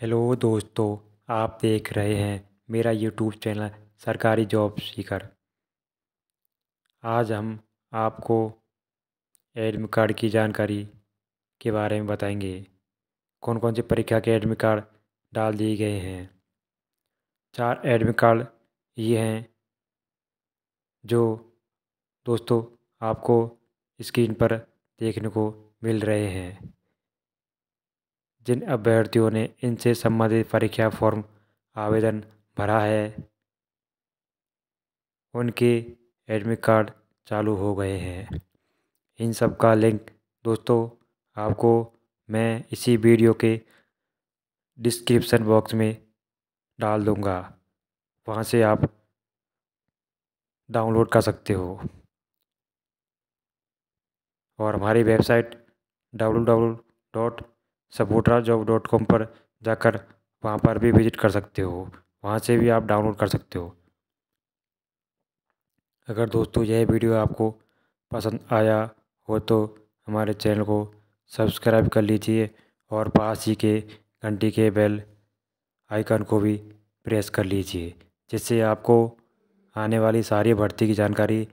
hello दोस्तों आप देख रहे हैं मेरा यूट्यूब चैनल सरकारी जॉब सीकर आज हम आपको एडमिट कार्ड की जानकारी के बारे में बताएंगे कौन कौन से परीक्षा के एडमिट कार्ड डाल दिए गए हैं चार एडमिट कार्ड ये हैं जो दोस्तों आपको स्क्रीन पर देखने को मिल रहे हैं जिन अभ्यर्थियों ने इनसे संबंधित परीक्षा फॉर्म आवेदन भरा है उनके एडमिट कार्ड चालू हो गए हैं इन सब का लिंक दोस्तों आपको मैं इसी वीडियो के डिस्क्रिप्शन बॉक्स में डाल दूँगा वहाँ से आप डाउनलोड कर सकते हो और हमारी website W W dot Sapotra job dot com पर जाकर वहाँ पर भी विजिट कर सकते हो वहाँ से भी आप डाउनलोड कर सकते हो अगर दोस्तों यह वीडियो आपको पसंद आया हो तो हमारे चैनल को सब्सक्राइब कर लीजिए और पास ही के घंटी के बेल आइकन को भी प्रेस कर लीजिए जिससे आपको आने वाली सारी भर्ती की जानकारी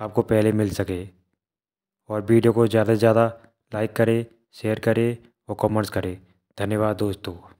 आपको पहले मिल सके और वीडियो को ज़्यादा से ज़्यादा लाइक करें शेयर करें व कॉमर्स करें धन्यवाद दोस्तों